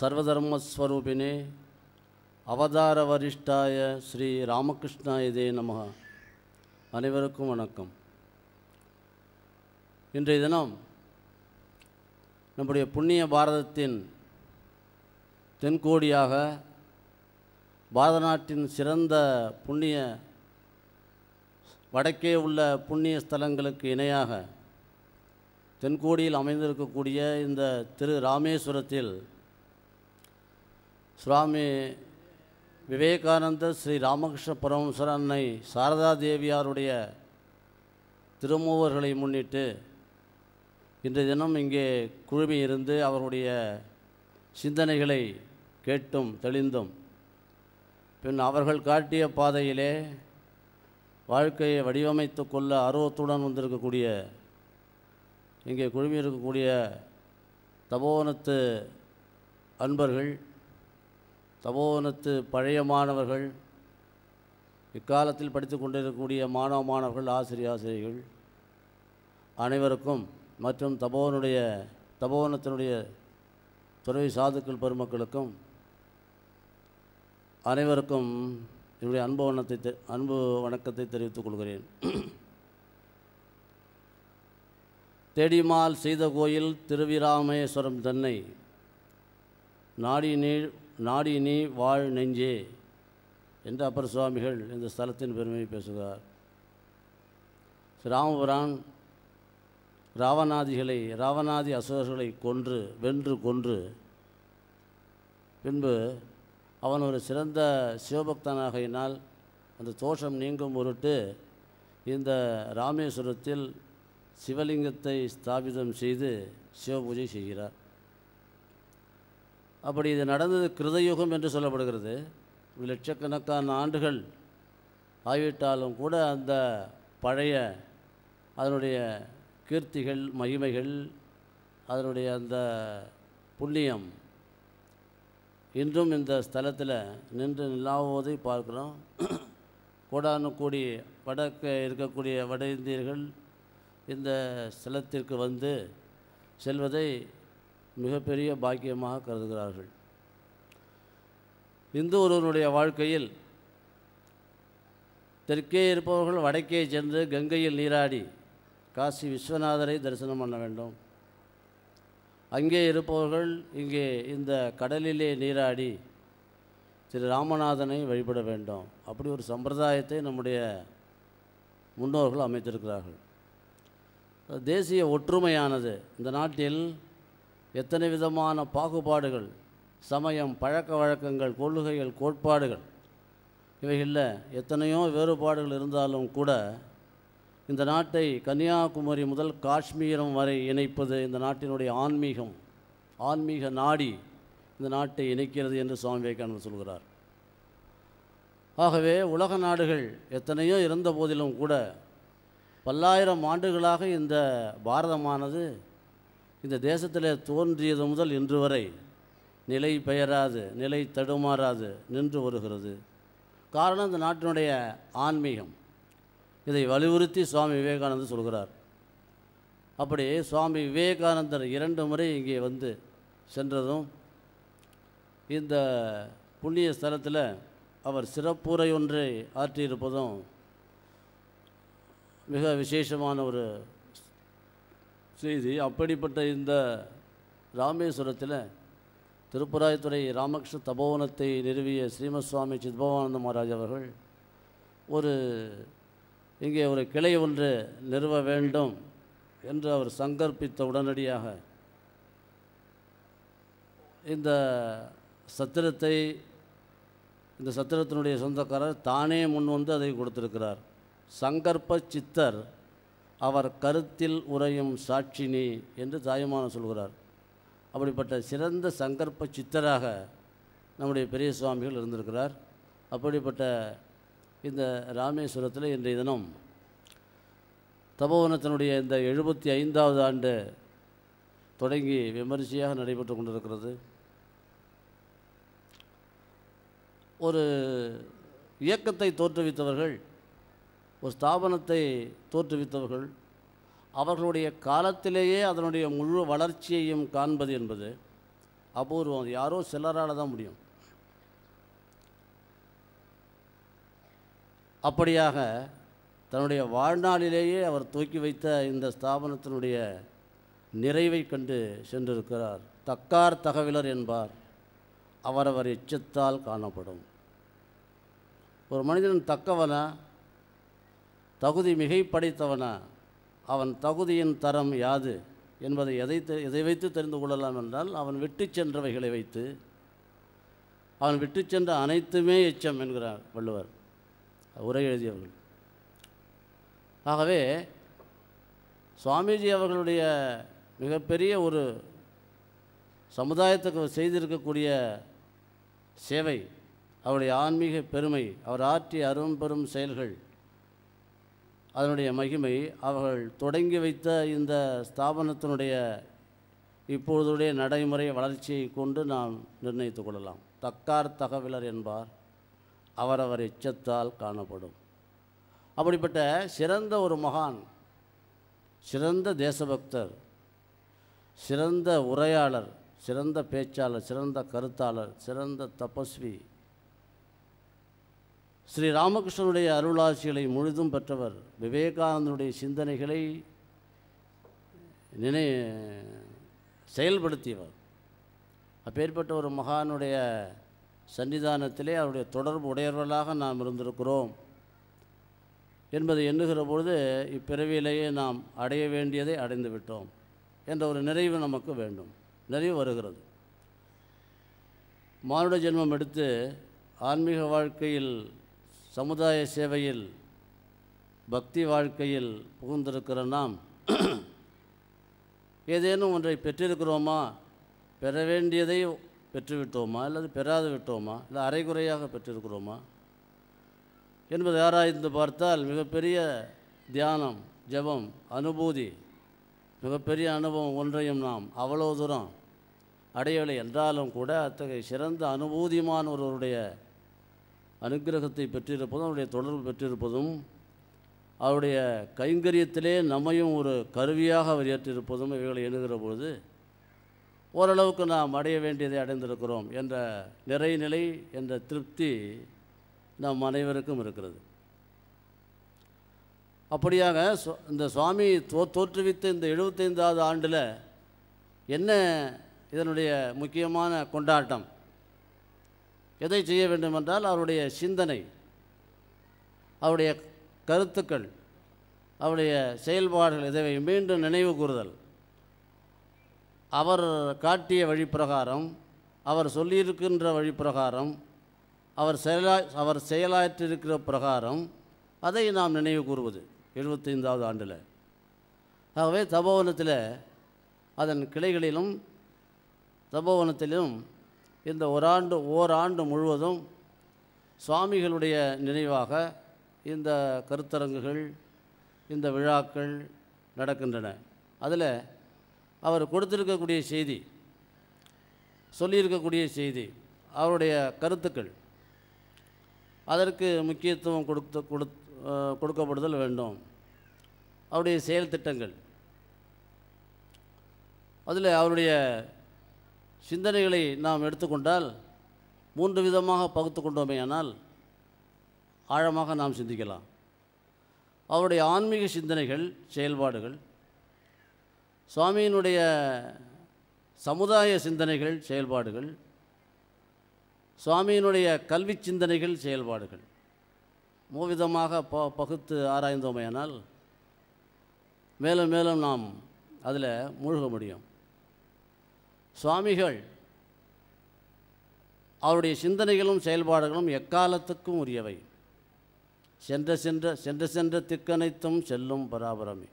சர்வதர்மஸ்வரூபினே அவதார வரிஷ்டாய ஸ்ரீ ராமகிருஷ்ணாயதே நமக அனைவருக்கும் வணக்கம் இன்றைய தினம் நம்முடைய புண்ணிய பாரதத்தின் தென்கோடியாக பாரத நாட்டின் சிறந்த புண்ணிய வடக்கே உள்ள புண்ணிய ஸ்தலங்களுக்கு இணையாக தென்கோடியில் அமைந்திருக்கக்கூடிய இந்த திரு ராமேஸ்வரத்தில் சுவாமி விவேகானந்தர் ஸ்ரீ ராமகிருஷ்ண பரமசர் அன்னை சாரதா தேவியாருடைய திருமூவர்களை முன்னிட்டு இன்றைய தினம் இங்கே குழுமி இருந்து அவருடைய சிந்தனைகளை கேட்டும் தெளிந்தும் பின் அவர்கள் காட்டிய பாதையிலே வாழ்க்கையை வடிவமைத்து கொள்ள ஆர்வத்துடன் வந்திருக்கக்கூடிய இங்கே குழுமி இருக்கக்கூடிய தபோவனத்து அன்பர்கள் தபோவனத்து பழைய மாணவர்கள் இக்காலத்தில் படித்து கொண்டிருக்கக்கூடிய மாணவ மாணவர்கள் ஆசிரியர் ஆசிரியர்கள் அனைவருக்கும் மற்றும் தபோவனுடைய தபோவனத்தினுடைய துறவி சாதுக்கள் பெருமக்களுக்கும் அனைவருக்கும் என்னுடைய அன்பு வண்ணத்தை அன்பு வணக்கத்தை தெரிவித்துக் கொள்கிறேன் தேடிமால் செய்த கோயில் திருவிராமேஸ்வரம் தென்னை நாடி நீழ் நாடினி வாழ் நெஞ்சே என்று அப்பர் சுவாமிகள் இந்த ஸ்தலத்தின் பெருமையை பேசுகிறார் ராமபுரான் ராவணாதிகளை ராவணாதி அசுரர்களை கொன்று வென்று கொன்று பின்பு அவன் ஒரு சிறந்த சிவபக்தனாகையினால் அந்த தோஷம் நீங்கும் பொருட்டு இந்த ராமேஸ்வரத்தில் சிவலிங்கத்தை ஸ்தாபிதம் செய்து சிவபூஜை செய்கிறார் அப்படி இது நடந்தது கிருதயுகம் என்று சொல்லப்படுகிறது லட்சக்கணக்கான ஆண்டுகள் ஆகிவிட்டாலும் கூட அந்த பழைய அதனுடைய கீர்த்திகள் மகிமைகள் அதனுடைய அந்த புண்ணியம் இன்றும் இந்த ஸ்தலத்தில் நின்று நிலாவதை பார்க்குறோம் கோடானு கூடி வடக்கு இருக்கக்கூடிய வட இந்தியர்கள் இந்த ஸ்தலத்திற்கு வந்து செல்வதை மிகப்பெரிய பாக்கியமாக கருதுகிறார்கள் இந்து ஒருவனுடைய வாழ்க்கையில் தெற்கே இருப்பவர்கள் வடக்கே சென்று கங்கையில் நீராடி காசி விஸ்வநாதரை தரிசனம் பண்ண வேண்டும் அங்கே இருப்பவர்கள் இங்கே இந்த கடலிலே நீராடி திரு ராமநாதனை வழிபட வேண்டும் அப்படி ஒரு சம்பிரதாயத்தை நம்முடைய முன்னோர்கள் அமைத்திருக்கிறார்கள் தேசிய ஒற்றுமையானது இந்த நாட்டில் எத்தனை விதமான பாகுபாடுகள் சமயம் பழக்க வழக்கங்கள் கொள்கைகள் கோட்பாடுகள் இவைகளில் எத்தனையோ வேறுபாடுகள் இருந்தாலும் கூட இந்த நாட்டை கன்னியாகுமரி முதல் காஷ்மீரம் வரை இணைப்பது இந்த நாட்டினுடைய ஆன்மீகம் ஆன்மீக நாடி இந்த நாட்டை இணைக்கிறது என்று சுவாமி விவேகானந்தர் சொல்கிறார் ஆகவே உலக நாடுகள் எத்தனையோ இருந்த போதிலும் கூட பல்லாயிரம் ஆண்டுகளாக இந்த பாரதமானது இந்த தேசத்தில் தோன்றியது முதல் இன்று வரை நிலை பெயராது நிலை தடுமாறாது நின்று வருகிறது காரணம் இந்த நாட்டினுடைய ஆன்மீகம் இதை வலியுறுத்தி சுவாமி விவேகானந்தர் சொல்கிறார் அப்படி சுவாமி விவேகானந்தர் இரண்டு முறை இங்கே வந்து சென்றதும் இந்த புண்ணிய ஸ்தலத்தில் அவர் சிறப்புரை ஒன்றை ஆற்றியிருப்பதும் மிக விசேஷமான ஒரு செய்தி அப்படிப்பட்ட இந்த ராமேஸ்வரத்தில் திருப்புராய்த்துறை ராமகிருஷ்ண தபோவனத்தை நிறுவிய ஸ்ரீமத் சுவாமி சித்பவானந்த மகாராஜ் அவர்கள் ஒரு இங்கே ஒரு கிளை ஒன்று நிறுவ வேண்டும் என்று அவர் சங்கற்பித்த உடனடியாக இந்த சத்திரத்தை இந்த சத்திரத்தினுடைய சொந்தக்காரர் தானே முன் வந்து அதை கொடுத்திருக்கிறார் சங்கற்ப சித்தர் அவர் கருத்தில் உறையும் சாட்சினி என்று தாயுமான சொல்கிறார் அப்படிப்பட்ட சிறந்த சங்கற்ப சித்தராக நம்முடைய பெரிய சுவாமிகள் இருந்திருக்கிறார் அப்படிப்பட்ட இந்த ராமேஸ்வரத்தில் இன்றைய தினம் தபோவனத்தினுடைய இந்த எழுபத்தி ஐந்தாவது ஆண்டு தொடங்கி விமரிசையாக நடைபெற்று கொண்டிருக்கிறது ஒரு இயக்கத்தை தோற்றுவித்தவர்கள் ஒரு ஸ்தாபனத்தை தோற்றுவித்தவர்கள் அவர்களுடைய காலத்திலேயே அதனுடைய முழு வளர்ச்சியையும் காண்பது என்பது அபூர்வம் யாரோ சிலரால் தான் முடியும் அப்படியாக தன்னுடைய வாழ்நாளிலேயே அவர் தூக்கி வைத்த இந்த ஸ்தாபனத்தினுடைய நிறைவை கண்டு சென்றிருக்கிறார் தக்கார் தகவலர் என்பார் அவரவர் எச்சத்தால் காணப்படும் ஒரு மனிதன் தக்கவனா தகுதி மிகை படைத்தவனா அவன் தகுதியின் தரம் யாது என்பதை எதை எதை வைத்து தெரிந்து கொள்ளலாம் என்றால் அவன் விட்டு சென்றவைகளை வைத்து அவன் விட்டு சென்ற அனைத்துமே எச்சம் என்கிறார் வள்ளுவர் உரை எழுதியவர்கள் ஆகவே சுவாமிஜி அவர்களுடைய மிகப்பெரிய ஒரு சமுதாயத்துக்கு செய்திருக்கக்கூடிய சேவை அவருடைய ஆன்மீக பெருமை அவர் ஆற்றிய அரும்பெரும் செயல்கள் அதனுடைய மகிமை அவர்கள் தொடங்கி வைத்த இந்த ஸ்தாபனத்தினுடைய இப்பொழுதுடைய நடைமுறை வளர்ச்சியை கொண்டு நாம் நிர்ணயித்து கொள்ளலாம் தக்கார் தகவலர் என்பார் அவரவர் எச்சத்தால் காணப்படும் அப்படிப்பட்ட சிறந்த ஒரு மகான் சிறந்த தேசபக்தர் சிறந்த உரையாளர் சிறந்த பேச்சாளர் சிறந்த கருத்தாளர் சிறந்த தபஸ்வி ஸ்ரீ ராமகிருஷ்ணனுடைய அருளாட்சிகளை முழுதும் பெற்றவர் விவேகானந்தனுடைய சிந்தனைகளை நினை செயல்படுத்தியவர் அப்பேற்பட்ட ஒரு மகானுடைய சன்னிதானத்திலே அவருடைய தொடர்பு உடையவர்களாக நாம் இருந்திருக்கிறோம் என்பதை எண்ணுகிற பொழுது இப்பிறவியிலேயே நாம் அடைய வேண்டியதை அடைந்து விட்டோம் என்ற ஒரு நிறைவு நமக்கு வேண்டும் நிறைவு வருகிறது மானுட ஜென்மம் எடுத்து ஆன்மீக வாழ்க்கையில் சமுதாய சேவையில் பக்தி வாழ்க்கையில் புகுந்திருக்கிற நாம் ஏதேனும் ஒன்றை பெற்றிருக்கிறோமா பெற வேண்டியதை பெற்றுவிட்டோமா அல்லது பெறாது விட்டோமா இல்லை அரைகுறையாக பெற்றிருக்கிறோமா என்பதை ஆராய்ந்து பார்த்தால் மிகப்பெரிய தியானம் ஜபம் அனுபூதி மிகப்பெரிய அனுபவம் ஒன்றையும் நாம் அவ்வளோ தூரம் அடையவில்லை என்றாலும் கூட அத்தகைய சிறந்த அனுபூதிமானவர்களுடைய அனுகிரகத்தை பெற்றிருப்பதும் அவருடைய தொடர்பு பெற்றிருப்பதும் அவருடைய கைங்கரியத்திலே நம்மையும் ஒரு கருவியாக அவர் ஏற்றிருப்பதும் இவைகளை எண்ணுகிற பொழுது ஓரளவுக்கு நாம் அடைய வேண்டியதை அடைந்திருக்கிறோம் என்ற நிறைநிலை என்ற திருப்தி நம் அனைவருக்கும் இருக்கிறது அப்படியாக இந்த சுவாமி தோ தோற்றுவித்த இந்த எழுபத்தைந்தாவது ஆண்டில் என்ன இதனுடைய முக்கியமான கொண்டாட்டம் எதை செய்ய வேண்டுமென்றால் அவருடைய சிந்தனை அவருடைய கருத்துக்கள் அவருடைய செயல்பாடுகள் இதை மீண்டும் நினைவு கூறுதல் அவர் காட்டிய வழிப்பிரகாரம் அவர் சொல்லியிருக்கின்ற வழிப்பிரகாரம் அவர் செயலா அவர் செயலாற்றிருக்கிற பிரகாரம் அதை நாம் நினைவு கூறுவது எழுபத்தைந்தாவது ஆண்டில் ஆகவே தபோவனத்தில் அதன் கிளைகளிலும் தபோவனத்திலும் இந்த ஓராண்டு ஓராண்டு முழுவதும் சுவாமிகளுடைய நினைவாக இந்த கருத்தரங்குகள் இந்த விழாக்கள் நடக்கின்றன அதில் அவர் கொடுத்திருக்கக்கூடிய செய்தி சொல்லியிருக்கக்கூடிய செய்தி அவருடைய கருத்துக்கள் அதற்கு முக்கியத்துவம் கொடுத்து கொடு கொடுக்கப்படுதல் வேண்டும் அவருடைய செயல் திட்டங்கள் அதில் அவருடைய சிந்தனைகளை நாம் எடுத்துக்கொண்டால் மூன்று விதமாக பகுத்து கொண்டோமே ஆனால் ஆழமாக நாம் சிந்திக்கலாம் அவருடைய ஆன்மீக சிந்தனைகள் செயல்பாடுகள் சுவாமியினுடைய சமுதாய சிந்தனைகள் செயல்பாடுகள் சுவாமியினுடைய கல்வி சிந்தனைகள் செயல்பாடுகள் மூவிதமாக ப பகுத்து ஆராய்ந்தோமையானால் மேலும் மேலும் நாம் அதில் மூழ்க முடியும் சுவாமிகள் அவருடைய சிந்தனைகளும் செயல்பாடுகளும் எக்காலத்துக்கும் உரியவை சென்ற சென்ற சென்ற சென்ற திக்கனைத்தும் செல்லும் பராபரமே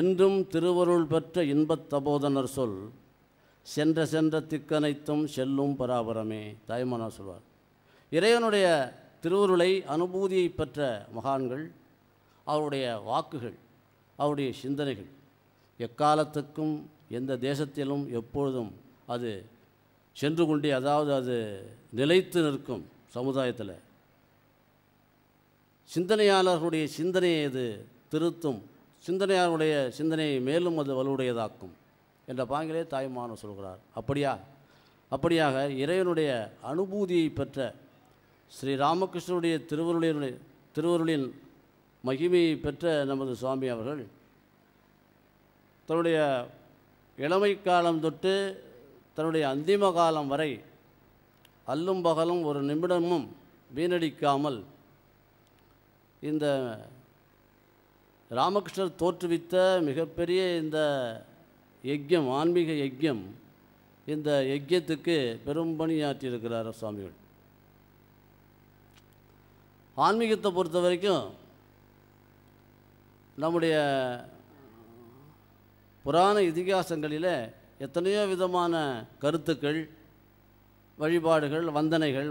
என்றும் திருவருள் பெற்ற இன்பத் தபோதனர் சொல் சென்ற சென்ற திக்கனைத்தும் செல்லும் பராபரமே தாய்மனா சொல்வார் இறைவனுடைய திருவருளை அனுபூதியை பெற்ற மகான்கள் அவருடைய வாக்குகள் அவருடைய சிந்தனைகள் எக்காலத்துக்கும் எந்த தேசத்திலும் எப்பொழுதும் அது சென்று கொண்டே அதாவது அது நிலைத்து நிற்கும் சமுதாயத்தில் சிந்தனையாளர்களுடைய சிந்தனையை இது திருத்தும் சிந்தனையாளருடைய சிந்தனையை மேலும் அது வலுவுடையதாக்கும் என்ற பாங்கிலே தாய்மான சொல்கிறார் அப்படியா அப்படியாக இறைவனுடைய அனுபூதியை பெற்ற ஸ்ரீ ராமகிருஷ்ணனுடைய திருவருளினுடைய திருவருளின் மகிமையை பெற்ற நமது சுவாமி அவர்கள் தன்னுடைய இளமை காலம் தொட்டு தன்னுடைய அந்திம காலம் வரை அல்லும் பகலும் ஒரு நிமிடமும் வீணடிக்காமல் இந்த ராமகிருஷ்ணர் தோற்றுவித்த மிகப்பெரிய இந்த யஜ்யம் ஆன்மீக யஜ்யம் இந்த யஜ்யத்துக்கு பெரும் பணியாற்றியிருக்கிறார் சுவாமிகள் ஆன்மீகத்தை பொறுத்த வரைக்கும் நம்முடைய புராண இதிகாசங்களில் எத்தனையோ விதமான கருத்துக்கள் வழிபாடுகள் வந்தனைகள்